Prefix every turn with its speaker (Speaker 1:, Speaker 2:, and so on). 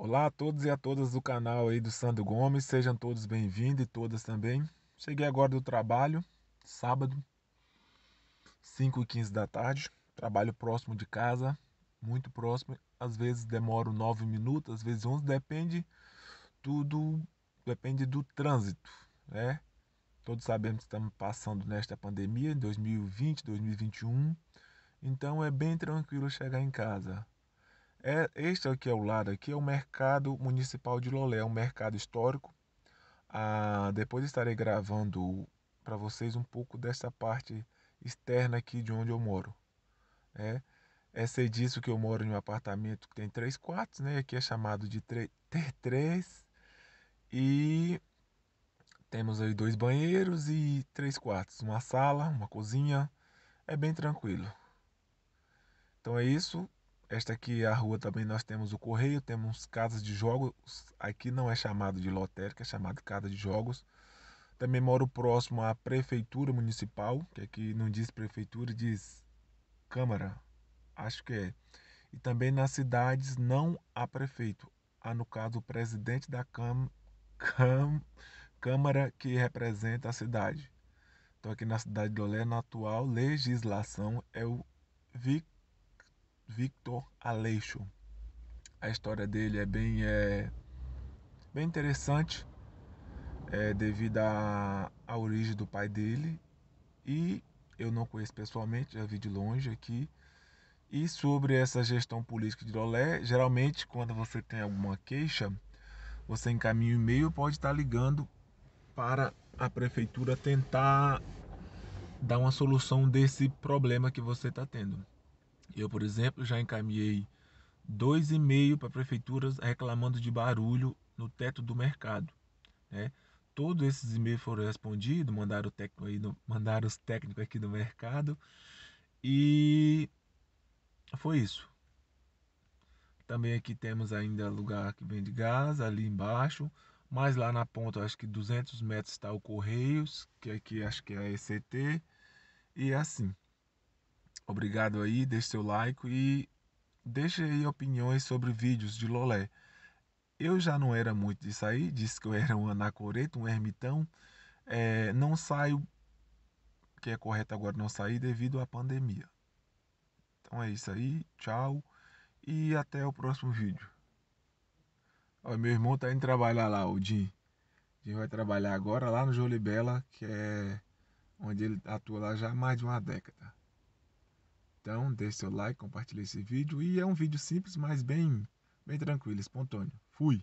Speaker 1: Olá a todos e a todas do canal aí do Sandro Gomes, sejam todos bem-vindos e todas também. Cheguei agora do trabalho, sábado, 5 e 15 da tarde, trabalho próximo de casa, muito próximo, às vezes demoro 9 minutos, às vezes 11, depende tudo, depende do trânsito, né? Todos sabemos que estamos passando nesta pandemia, 2020, 2021, então é bem tranquilo chegar em casa. É, este aqui é o lado aqui é o mercado municipal de Lolé, é um mercado histórico. Ah, depois estarei gravando para vocês um pouco dessa parte externa aqui de onde eu moro. É, é ser disso que eu moro em um apartamento que tem três quartos, né? Aqui é chamado de T3 e temos aí dois banheiros e três quartos, uma sala, uma cozinha, é bem tranquilo. Então é isso. Esta aqui é a rua também, nós temos o correio, temos casas de jogos. Aqui não é chamado de lotérica, é chamado casa de jogos. Também moro próximo à prefeitura municipal, que aqui não diz prefeitura, diz Câmara. Acho que é. E também nas cidades não há prefeito. Há, no caso, o presidente da cam, cam, Câmara que representa a cidade. Então, aqui na cidade de Olé, na atual legislação, é o vic Victor Aleixo. A história dele é bem, é, bem interessante, é, devido à, à origem do pai dele. E eu não conheço pessoalmente, já vi de longe aqui. E sobre essa gestão política de Lolé, geralmente quando você tem alguma queixa, você encaminha um e-mail, pode estar ligando para a prefeitura tentar dar uma solução desse problema que você está tendo. Eu, por exemplo, já encaminhei dois e-mail para prefeituras reclamando de barulho no teto do mercado. Né? Todos esses e-mails foram respondidos, mandaram, técnico aí no, mandaram os técnicos aqui do mercado e foi isso. Também aqui temos ainda lugar que vende gás ali embaixo, mais lá na ponta acho que 200 metros está o Correios, que aqui acho que é a ECT e é assim. Obrigado aí, deixe seu like e deixe aí opiniões sobre vídeos de Lolé. Eu já não era muito disso aí, disse que eu era um anacoreto, um ermitão. É, não saio, que é correto agora não sair devido à pandemia. Então é isso aí, tchau e até o próximo vídeo. Ó, meu irmão tá indo trabalhar lá, o Jim. Jim vai trabalhar agora lá no Jolibela, que é onde ele atua lá já há mais de uma década. Então, deixe seu like, compartilhe esse vídeo e é um vídeo simples, mas bem, bem tranquilo, espontâneo. Fui!